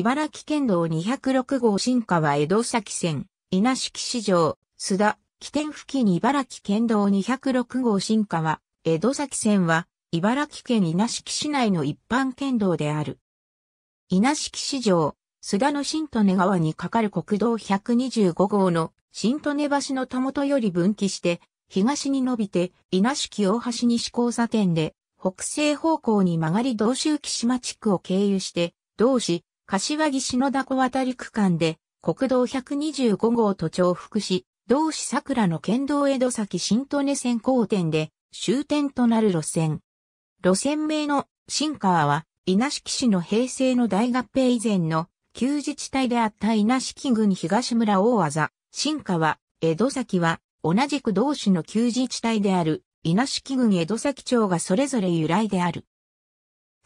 茨城県道206号新川江戸崎線、稲敷市場、須田、起点付近茨城県道206号新川、江戸崎線は、茨城県稲敷市内の一般県道である。稲敷市場、須田の新利根川に架かる国道125号の新利根橋のたもとより分岐して、東に伸びて、稲敷大橋西交差点で、北西方向に曲がり道州木島地区を経由して、同市、柏木篠田小渡り区間で、国道125号と重複し、同市桜の県道江戸崎新利根線交点で終点となる路線。路線名の新川は、稲敷市の平成の大合併以前の旧自治体であった稲敷郡東村大技、新川、江戸崎は、同じく同市の旧自治体である稲敷郡江戸崎町がそれぞれ由来である。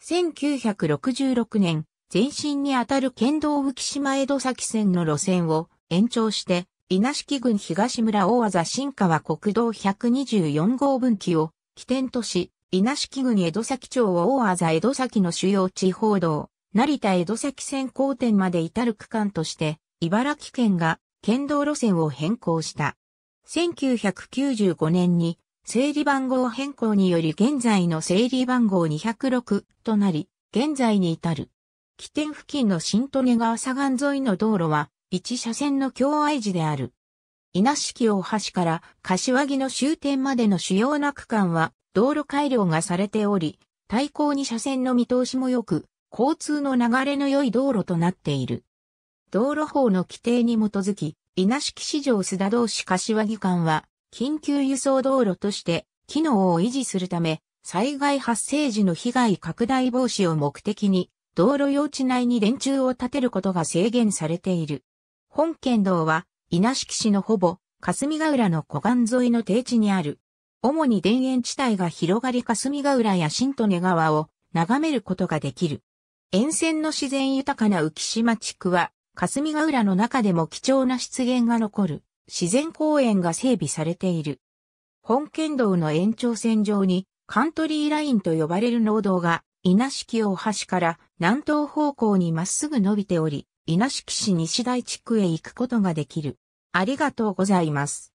1966年、前身にあたる県道浮島江戸崎線の路線を延長して、稲敷郡東村大和新川国道124号分岐を起点とし、稲敷郡江戸崎町を大和江戸崎の主要地方道、成田江戸崎線交点まで至る区間として、茨城県が県道路線を変更した。1995年に整理番号変更により現在の整理番号206となり、現在に至る。起点付近の新利根川左岸沿いの道路は、一車線の境愛時である。稲敷大橋から柏木の終点までの主要な区間は、道路改良がされており、対向に車線の見通しも良く、交通の流れの良い道路となっている。道路法の規定に基づき、稲敷市場須田同士柏木間は、緊急輸送道路として、機能を維持するため、災害発生時の被害拡大防止を目的に、道路用地内に電柱を建てることが制限されている。本県道は、稲敷市のほぼ、霞ヶ浦の湖岸沿いの低地にある。主に田園地帯が広がり霞ヶ浦や新利根川を眺めることができる。沿線の自然豊かな浮島地区は、霞ヶ浦の中でも貴重な湿原が残る自然公園が整備されている。本県道の延長線上にカントリーラインと呼ばれる農道が稲敷大橋から南東方向にまっすぐ伸びており、稲敷市西台地区へ行くことができる。ありがとうございます。